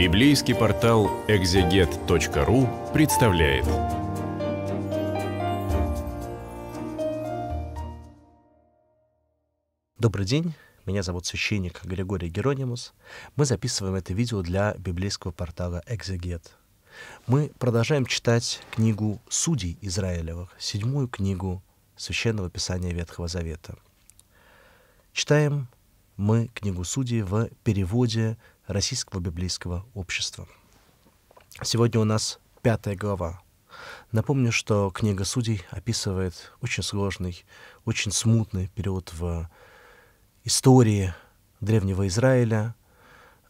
Библейский портал экзегет.ру представляет. Добрый день, меня зовут священник Григорий Геронимус. Мы записываем это видео для библейского портала «Экзегет». Мы продолжаем читать книгу «Судей Израилевых», седьмую книгу Священного Писания Ветхого Завета. Читаем мы книгу судей в переводе Российского библейского общества. Сегодня у нас пятая глава. Напомню, что книга судей описывает очень сложный, очень смутный период в истории древнего Израиля,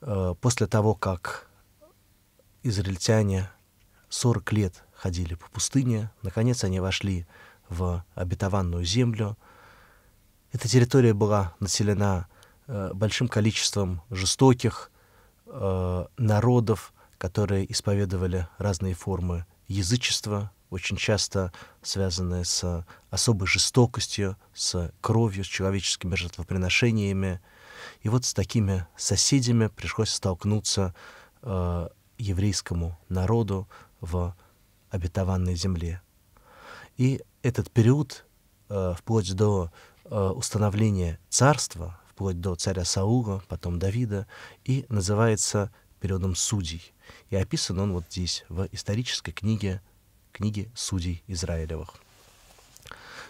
э, после того, как израильтяне 40 лет ходили по пустыне, наконец они вошли в обетованную землю. Эта территория была населена Э, большим количеством жестоких э, народов, которые исповедовали разные формы язычества, очень часто связанные с особой жестокостью, с кровью, с человеческими жертвоприношениями. И вот с такими соседями пришлось столкнуться э, еврейскому народу в обетованной земле. И этот период, э, вплоть до э, установления царства, вплоть до царя Саула, потом Давида, и называется периодом судей. И описан он вот здесь, в исторической книге, книге судей Израилевых.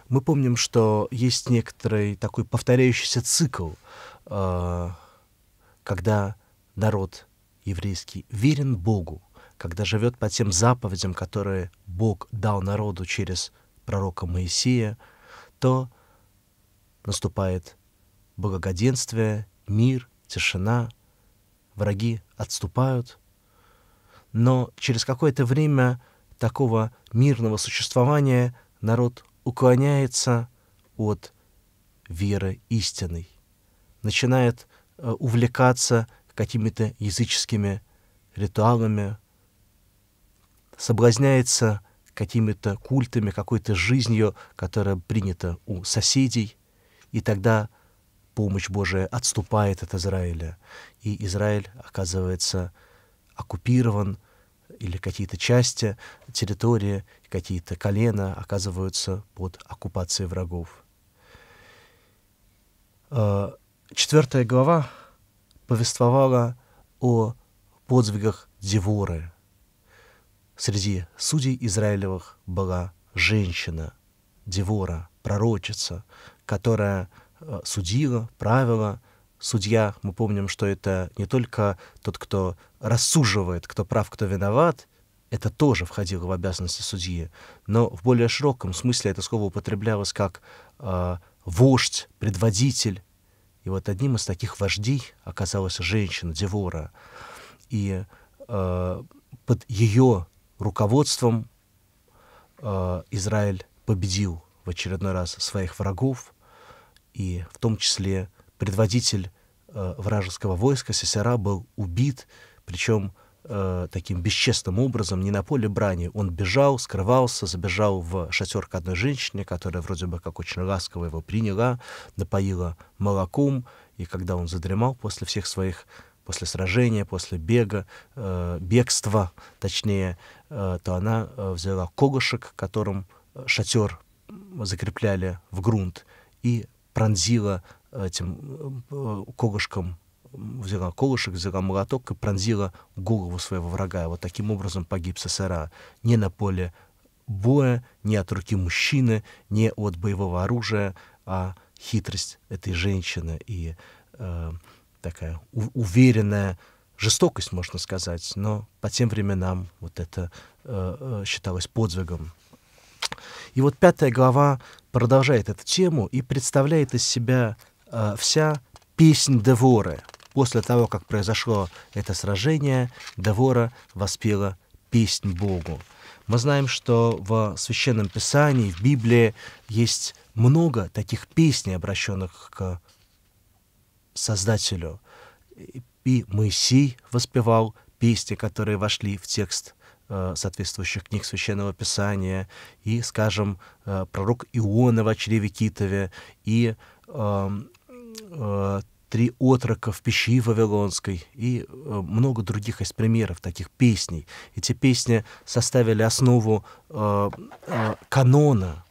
Мы помним, что есть некоторый такой повторяющийся цикл, э, когда народ еврейский верен Богу, когда живет по тем заповедям, которые Бог дал народу через пророка Моисея, то наступает благогоденствие, мир, тишина, враги отступают. Но через какое-то время такого мирного существования народ уклоняется от веры истинной, начинает э, увлекаться какими-то языческими ритуалами, соблазняется какими-то культами, какой-то жизнью, которая принята у соседей, и тогда помощь Божия отступает от Израиля, и Израиль оказывается оккупирован, или какие-то части территории, какие-то колена оказываются под оккупацией врагов. Э, четвертая глава повествовала о подвигах Деворы. Среди судей Израилевых была женщина, Девора, пророчица, которая Э, судила, правила. Судья, мы помним, что это не только тот, кто рассуживает, кто прав, кто виноват, это тоже входило в обязанности судьи, но в более широком смысле это слово употреблялось как э, вождь, предводитель. И вот одним из таких вождей оказалась женщина Девора. И э, под ее руководством э, Израиль победил в очередной раз своих врагов, и в том числе предводитель э, вражеского войска Сесара был убит, причем э, таким бесчестным образом, не на поле брани. Он бежал, скрывался, забежал в шатер к одной женщине, которая вроде бы как очень ласково его приняла, напоила молоком, и когда он задремал после всех своих после сражения, после бега, э, бегства, точнее, э, то она э, взяла когошек, которым э, шатер закрепляли в грунт, и пронзила э, этим э, э, когушком взяла колышек, взяла молоток и пронзила голову своего врага. И вот таким образом погиб СССР. Не на поле боя, не от руки мужчины, не от боевого оружия, а хитрость этой женщины и э, такая уверенная жестокость, можно сказать, но по тем временам вот это э, считалось подвигом. И вот пятая глава продолжает эту тему и представляет из себя э, вся песнь Деворы. После того, как произошло это сражение, Девора воспела песнь Богу. Мы знаем, что в Священном Писании, в Библии есть много таких песней, обращенных к Создателю. И Моисей воспевал песни, которые вошли в текст Э, соответствующих книг Священного Писания, и, скажем, э, пророк Иона в чреве Китове, и эм, э, три отрока в пищи Вавилонской и много других из примеров таких песней. Эти песни составили основу э, э, канона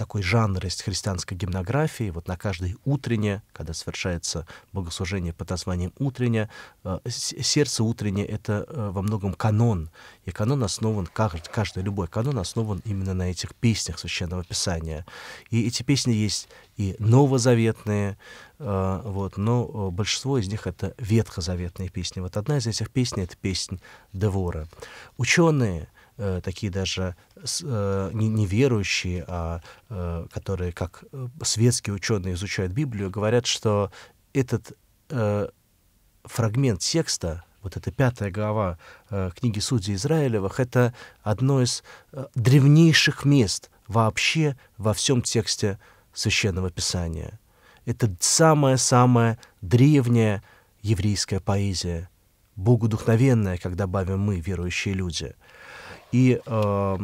такой жанр есть христианской гимнографии. Вот на каждой утренне, когда совершается богослужение под названием утренне, э, сердце утренне — это э, во многом канон. И канон основан, каждый любой канон основан именно на этих песнях Священного Писания. И эти песни есть и новозаветные, э, вот, но большинство из них это ветхозаветные песни. Вот одна из этих песней — это песнь Девора. Ученые — Э, такие даже э, э, не, не верующие, а э, которые как э, светские ученые изучают Библию, говорят, что этот э, фрагмент текста, вот эта пятая глава э, книги Судей Израилевых, это одно из э, древнейших мест вообще во всем тексте Священного Писания. Это самая-самая древняя еврейская поэзия, богодухновенная, как добавим мы, верующие люди — и э,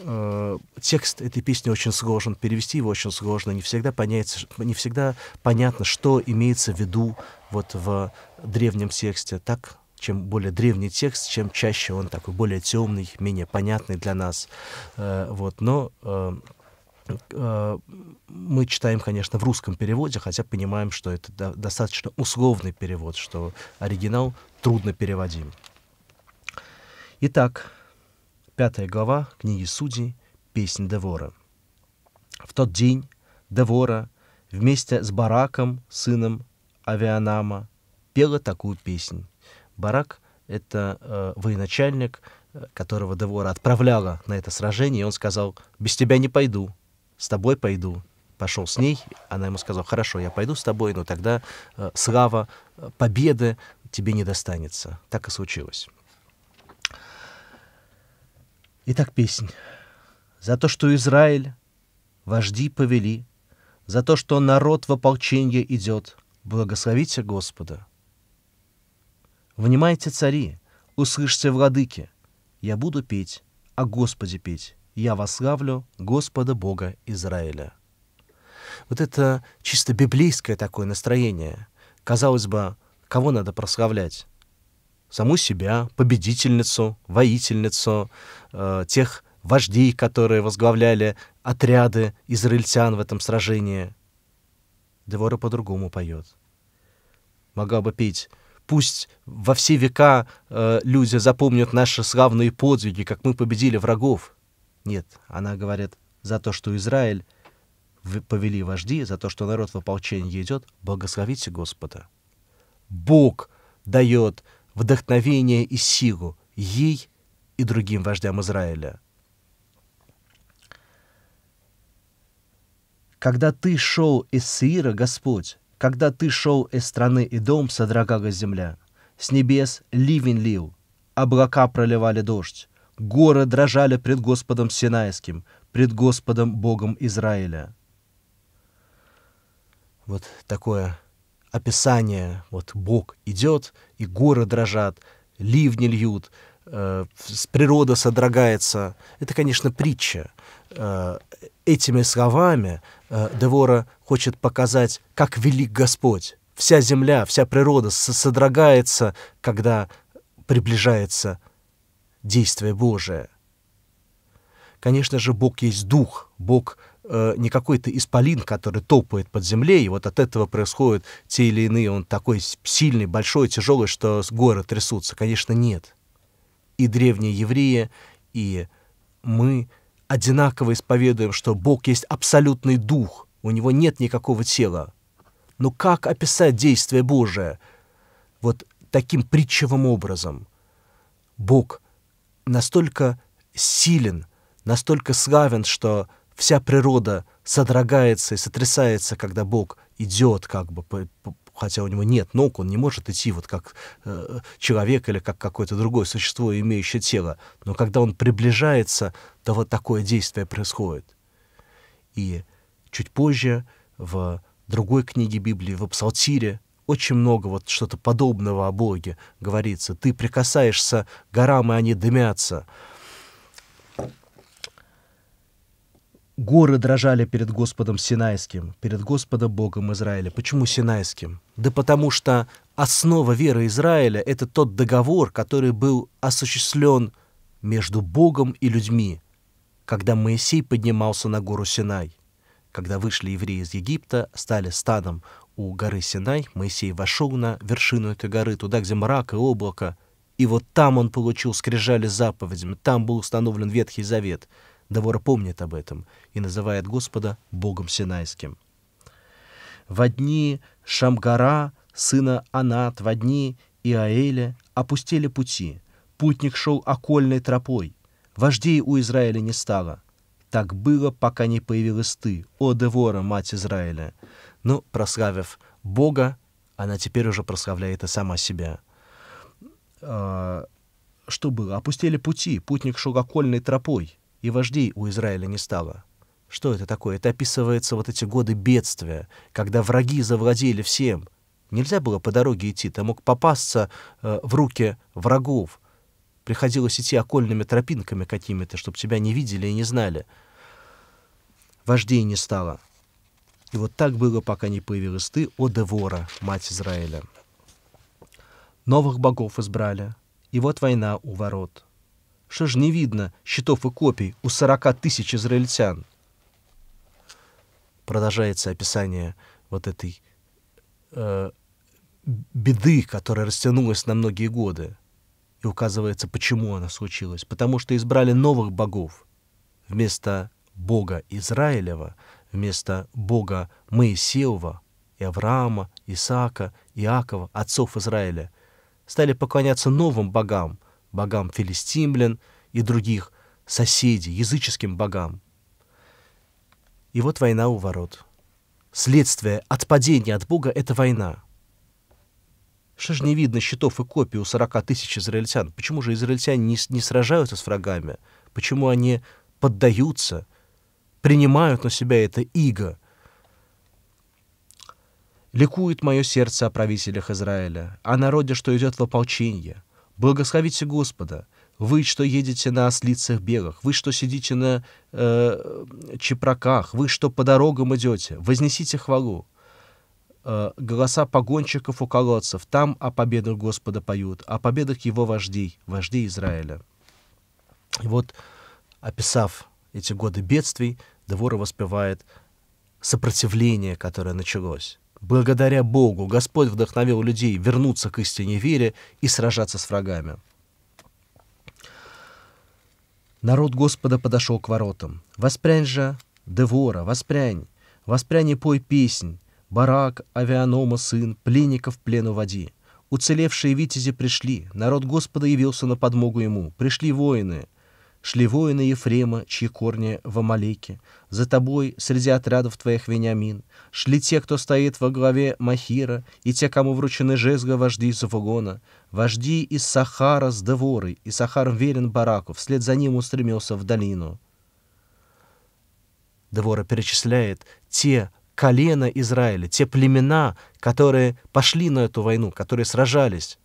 э, текст этой песни очень сложен, перевести его очень сложно, не всегда, понятно, не всегда понятно, что имеется в виду вот в древнем тексте. Так чем более древний текст, чем чаще он такой более темный, менее понятный для нас. Э, вот, но э, э, мы читаем, конечно, в русском переводе, хотя понимаем, что это достаточно условный перевод, что оригинал трудно переводим. Итак, Пятая глава книги Судей, песнь Девора. В тот день Девора вместе с Бараком, сыном Авианама, пела такую песнь. Барак — это э, военачальник, э, которого Девора отправляла на это сражение, и он сказал, «Без тебя не пойду, с тобой пойду». Пошел с ней, она ему сказала, «Хорошо, я пойду с тобой, но тогда э, слава э, победы тебе не достанется». Так и случилось. Итак, песнь. За то, что Израиль вожди повели, за то, что народ в ополчение идет, благословите Господа. Внимайте, цари, услышьте, владыки, я буду петь, о Господе петь, я восславлю Господа Бога Израиля. Вот это чисто библейское такое настроение. Казалось бы, кого надо прославлять? саму себя, победительницу, воительницу, э, тех вождей, которые возглавляли отряды израильтян в этом сражении. Девора по-другому поет. Могла бы петь пусть во все века э, люди запомнят наши славные подвиги, как мы победили врагов. Нет, она говорит, за то, что Израиль повели вожди, за то, что народ в ополчение идет, благословите Господа. Бог дает вдохновение и силу ей и другим вождям Израиля. Когда ты шел из Сира, Господь, когда ты шел из страны и дом, содрогалась земля. С небес ливень лил, облака проливали дождь, горы дрожали пред Господом Синайским, пред Господом Богом Израиля. Вот такое описание, вот Бог идет, и горы дрожат, ливни льют, э, природа содрогается. Это, конечно, притча. Э, этими словами э, Девора хочет показать, как велик Господь. Вся земля, вся природа содрогается, когда приближается действие Божие. Конечно же, Бог есть Дух, Бог — э, не какой-то исполин, который топает под землей, и вот от этого происходят те или иные, он такой сильный, большой, тяжелый, что горы трясутся. Конечно, нет. И древние евреи, и мы одинаково исповедуем, что Бог есть абсолютный дух, у него нет никакого тела. Но как описать действие Божие? Вот таким притчевым образом. Бог настолько силен, настолько славен, что вся природа содрогается и сотрясается, когда Бог идет, как бы, по, по, хотя у него нет ног, он не может идти вот как э, человек или как какое-то другое существо, имеющее тело. Но когда он приближается, то вот такое действие происходит. И чуть позже в другой книге Библии, в Псалтире, очень много вот что-то подобного о Боге говорится. Ты прикасаешься к горам, и они дымятся. Горы дрожали перед Господом Синайским, перед Господом Богом Израиля. Почему Синайским? Да потому что основа веры Израиля — это тот договор, который был осуществлен между Богом и людьми, когда Моисей поднимался на гору Синай. Когда вышли евреи из Египта, стали станом у горы Синай, Моисей вошел на вершину этой горы, туда, где мрак и облако, и вот там он получил скрижали заповедями, там был установлен Ветхий Завет — Давор помнит об этом и называет Господа Богом Синайским. В дни Шамгара, сына Анат, в дни Иаэля опустили пути. Путник шел окольной тропой. Вождей у Израиля не стало. Так было, пока не появилась ты, о Девора, мать Израиля. Но, прославив Бога, она теперь уже прославляет и сама себя. А, что было? Опустили пути, путник шел окольной тропой и вождей у Израиля не стало. Что это такое? Это описывается вот эти годы бедствия, когда враги завладели всем. Нельзя было по дороге идти, ты мог попасться э, в руки врагов. Приходилось идти окольными тропинками какими-то, чтобы тебя не видели и не знали. Вождей не стало. И вот так было, пока не появилась ты, о Девора, мать Израиля. Новых богов избрали, и вот война у ворот — что ж не видно щитов и копий у сорока тысяч израильтян? Продолжается описание вот этой э, беды, которая растянулась на многие годы. И указывается, почему она случилась. Потому что избрали новых богов вместо Бога Израилева, вместо Бога Моисеева, Авраама, Исаака, Иакова, отцов Израиля, стали поклоняться новым богам, богам филистимлян и других соседей, языческим богам. И вот война у ворот. Следствие отпадения от Бога — это война. Что же не видно щитов и копий у 40 тысяч израильтян? Почему же израильтяне не, не сражаются с врагами? Почему они поддаются, принимают на себя это иго? Ликует мое сердце о правителях Израиля, о народе, что идет в ополчение — Благословите Господа, вы, что едете на ослицах белых, вы, что сидите на э, чепраках, вы, что по дорогам идете, вознесите хвалу. Э, голоса погонщиков у колодцев, там о победах Господа поют, о победах его вождей, вождей Израиля. И вот, описав эти годы бедствий, Девора воспевает сопротивление, которое началось. Благодаря Богу Господь вдохновил людей вернуться к истине вере и сражаться с врагами. Народ Господа подошел к воротам. «Воспрянь же, Девора, воспрянь! Воспрянь и пой песнь! Барак, Авианома, сын, пленников плену води! Уцелевшие витязи пришли, народ Господа явился на подмогу ему, пришли воины — шли воины Ефрема, чьи корни в Амалеке, за тобой среди отрядов твоих Вениамин, шли те, кто стоит во главе Махира, и те, кому вручены жезга вожди из Вагона, вожди из Сахара с Деворой, и Сахар верен Бараку, вслед за ним устремился в долину. Девора перечисляет те колена Израиля, те племена, которые пошли на эту войну, которые сражались,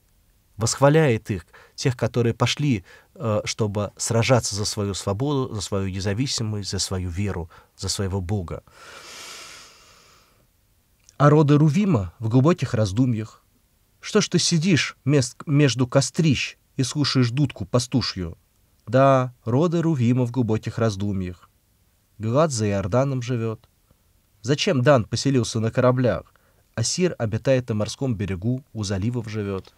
восхваляет их, тех, которые пошли Э, чтобы сражаться за свою свободу, за свою независимость, за свою веру, за своего Бога. А роды Рувима в глубоких раздумьях. Что ж ты сидишь между кострищ и слушаешь дудку пастушью? Да, роды Рувима в глубоких раздумьях. Глад за Иорданом живет. Зачем Дан поселился на кораблях, Асир обитает на морском берегу, у заливов живет?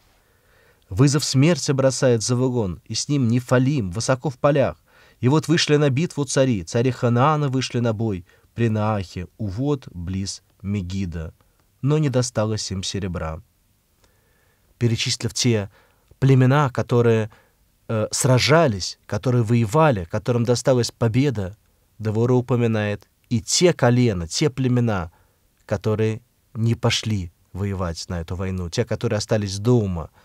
Вызов смерти бросает за Завугон, и с ним Нефалим, высоко в полях. И вот вышли на битву цари, цари Ханаана вышли на бой при Наахе, увод близ Мегида. Но не досталось им серебра. Перечислив те племена, которые э, сражались, которые воевали, которым досталась победа, Девора упоминает и те колена, те племена, которые не пошли воевать на эту войну, те, которые остались дома —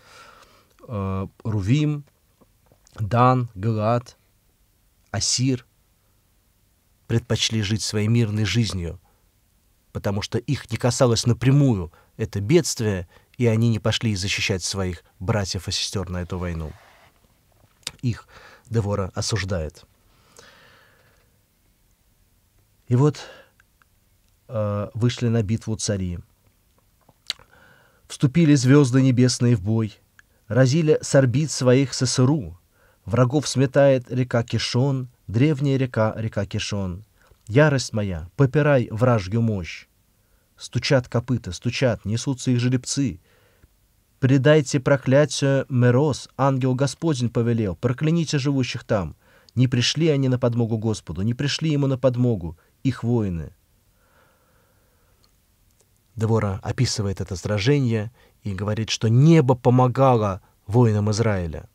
Э, Рувим, Дан, Галат, Асир предпочли жить своей мирной жизнью, потому что их не касалось напрямую это бедствие, и они не пошли защищать своих братьев и сестер на эту войну. Их Девора осуждает. И вот э, вышли на битву цари. Вступили звезды небесные в бой, разили с орбит своих ССРУ. Врагов сметает река Кишон, древняя река, река Кишон. Ярость моя, попирай вражью мощь. Стучат копыта, стучат, несутся их жеребцы. Предайте проклятию Мероз, ангел Господень повелел, прокляните живущих там. Не пришли они на подмогу Господу, не пришли ему на подмогу их воины. Двора описывает это сражение и говорит, что небо помогало воинам Израиля.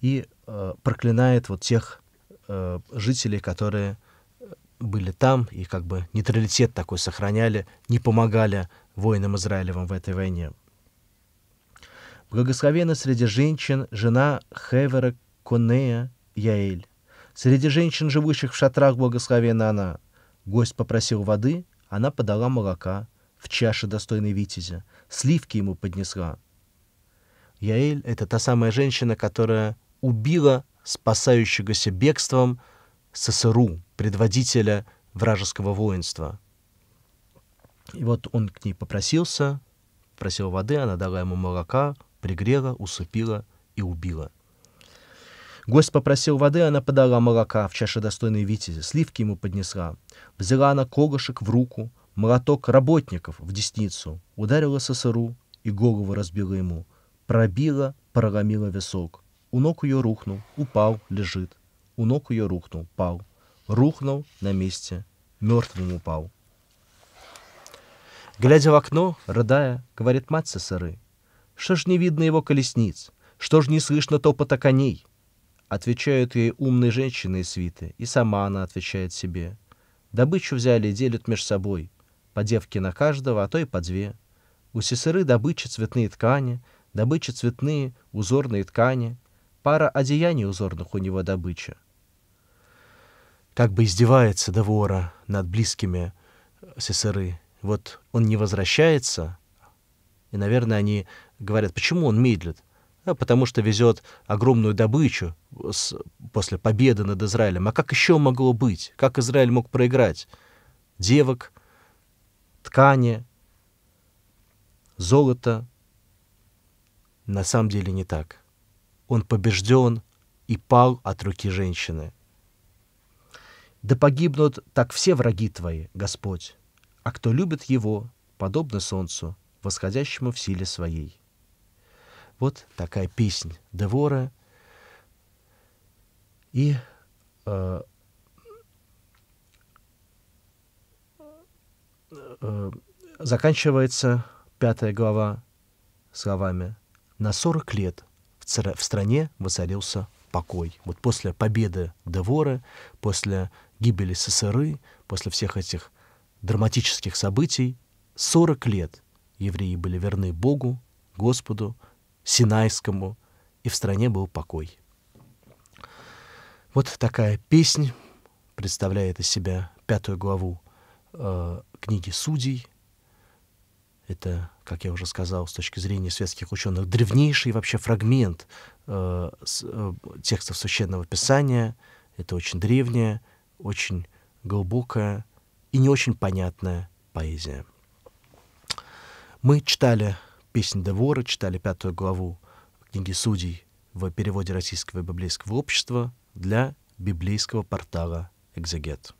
И э, проклинает вот тех э, жителей, которые э, были там и как бы нейтралитет такой сохраняли, не помогали воинам Израилевым в этой войне. Благословена среди женщин жена Хевера Конея Яэль. Среди женщин, живущих в шатрах, благословена она. Гость попросил воды, она подала молока в чаше достойной витязя, сливки ему поднесла. Яэль — это та самая женщина, которая убила спасающегося бегством Сосыру, предводителя вражеского воинства. И вот он к ней попросился, просил воды, она дала ему молока, пригрела, усыпила и убила. Гость попросил воды, она подала молока в чаше достойной витязи, сливки ему поднесла. Взяла она когошек в руку, молоток работников в десницу, ударила сосыру и голову разбила ему. Пробила, проломила висок. У ног ее рухнул, упал, лежит. У ног ее рухнул, пал. Рухнул на месте, мертвым упал. Глядя в окно, рыдая, говорит мать сосыры, «Что ж не видно его колесниц? Что ж не слышно топота коней?» Отвечают ей умные женщины и свиты, и сама она отвечает себе. Добычу взяли и делят между собой, по девке на каждого, а то и по две. У сестры добыча цветные ткани, добыча цветные узорные ткани, пара одеяний узорных у него добыча. Как бы издевается Девора над близкими э, сестры. Вот он не возвращается, и, наверное, они говорят, почему он медлит? А потому что везет огромную добычу с, после победы над Израилем. А как еще могло быть? Как Израиль мог проиграть? Девок, ткани, золото. На самом деле не так. Он побежден и пал от руки женщины. Да погибнут так все враги твои, Господь, а кто любит его, подобно солнцу, восходящему в силе своей. Вот такая песня Девора. И э, э, заканчивается пятая глава словами «На 40 лет в стране воцарился покой». Вот после победы Девора, после гибели СССР, после всех этих драматических событий, 40 лет евреи были верны Богу, Господу, Синайскому, и в стране был покой. Вот такая песня представляет из себя пятую главу э, книги «Судей». Это, как я уже сказал, с точки зрения светских ученых, древнейший вообще фрагмент э, с, э, текстов Священного Писания. Это очень древняя, очень глубокая и не очень понятная поэзия. Мы читали «Песнь Девора» читали пятую главу книги «Судей» в переводе Российского библейского общества для библейского портала «Экзегет».